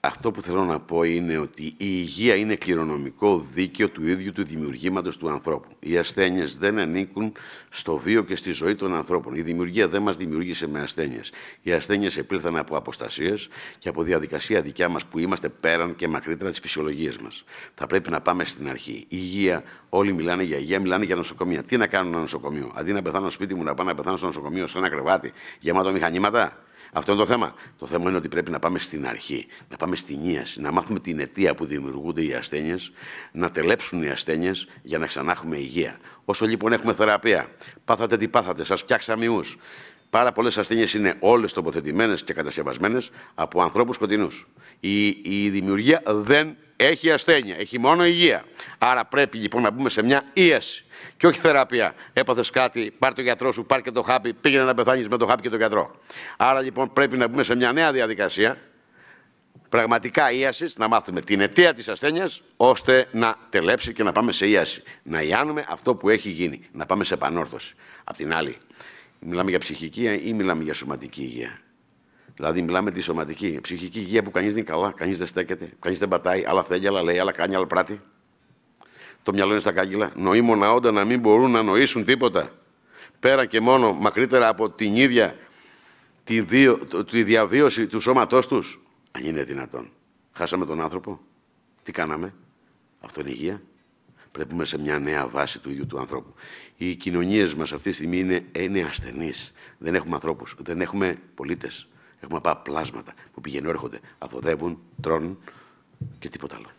Αυτό που θέλω να πω είναι ότι η υγεία είναι κληρονομικό δίκαιο του ίδιου του δημιουργήματος του ανθρώπου. Οι ασθένειες δεν ανήκουν στο βίο και στη ζωή των ανθρώπων. Η δημιουργία δεν μας δημιούργησε με ασθένειες. Οι ασθένειες επήλθαν από αποστασίες και από διαδικασία δικιά μας που είμαστε πέραν και μακρύτερα της φυσιολογίας μας. Θα πρέπει να πάμε στην αρχή. Η υγεία, όλοι μιλάνε για υγεία, μιλάνε για νοσοκομεία. Τι να κάνουν ένα νοσοκομείο. Αντί να πεθάνω σπίτι μου, να πάω να πεθάνω στο νοσοκομείο σε ένα κρεβάτι γεμάτο μηχανήματα. Αυτό είναι το θέμα. Το θέμα είναι ότι πρέπει να πάμε στην αρχή, να πάμε στην ίαση, να μάθουμε την αιτία που δημιουργούνται οι ασθένειες, να τελέψουν οι ασθένειες για να ξανά έχουμε υγεία. Όσο λοιπόν έχουμε θεραπεία, πάθατε τι πάθατε, σας πιάξαμε ιού. Πάρα πολλές ασθένειες είναι όλες τοποθετημένες και κατασκευασμένες από ανθρώπους σκοτεινούς. Η, η δημιουργία δεν έχει ασθένεια, έχει μόνο υγεία. Άρα πρέπει λοιπόν να μπούμε σε μια ίαση και όχι θεραπεία. Έπαθες κάτι, πάρ το γιατρό σου, πάρ και το χάπι, πήγαινε να πεθάνεις με το χάπι και το γιατρό. Άρα λοιπόν πρέπει να μπούμε σε μια νέα διαδικασία πραγματικά ίασης, να μάθουμε την αιτία της ασθένειας, ώστε να τελέψει και να πάμε σε ίαση. Να ιάνουμε αυτό που έχει γίνει, να πάμε σε επανόρθωση. Απ' την άλλη, μιλάμε για ψυχική ή μιλάμε για σωματική υγεία. Δηλαδή, μιλάμε τη σωματική, ψυχική υγεία που κανείς δεν καλά, κανείς δεν στέκεται, κανείς δεν πατάει, άλλα θέλει, άλλα λέει, άλλα κάνει, άλλα πράττει. Το μυαλό είναι στα κάγκυλα. Νοήμονα όντα να μην μπορούν να νοήσουν τίποτα. Πέρα και μόνο μακρύτερα από την ίδια τη, βιο, τη διαβίωση του σώματός τους. Αν είναι δυνατόν. Χάσαμε τον άνθρωπο. Τι κάναμε. Αυτό είναι υγεία. Πρέπει να σε μια νέα βάση του ίδιου του ανθρώπου. Οι κοινωνίες μας αυτή τη στιγμή είναι, είναι ασθενείς. Δεν έχουμε ανθρώπους, δεν έχουμε πολίτες. Έχουμε απλά πλάσματα που πηγαίνουν, έρχονται, αποδεύουν, τρώνουν και τίποτα άλλο.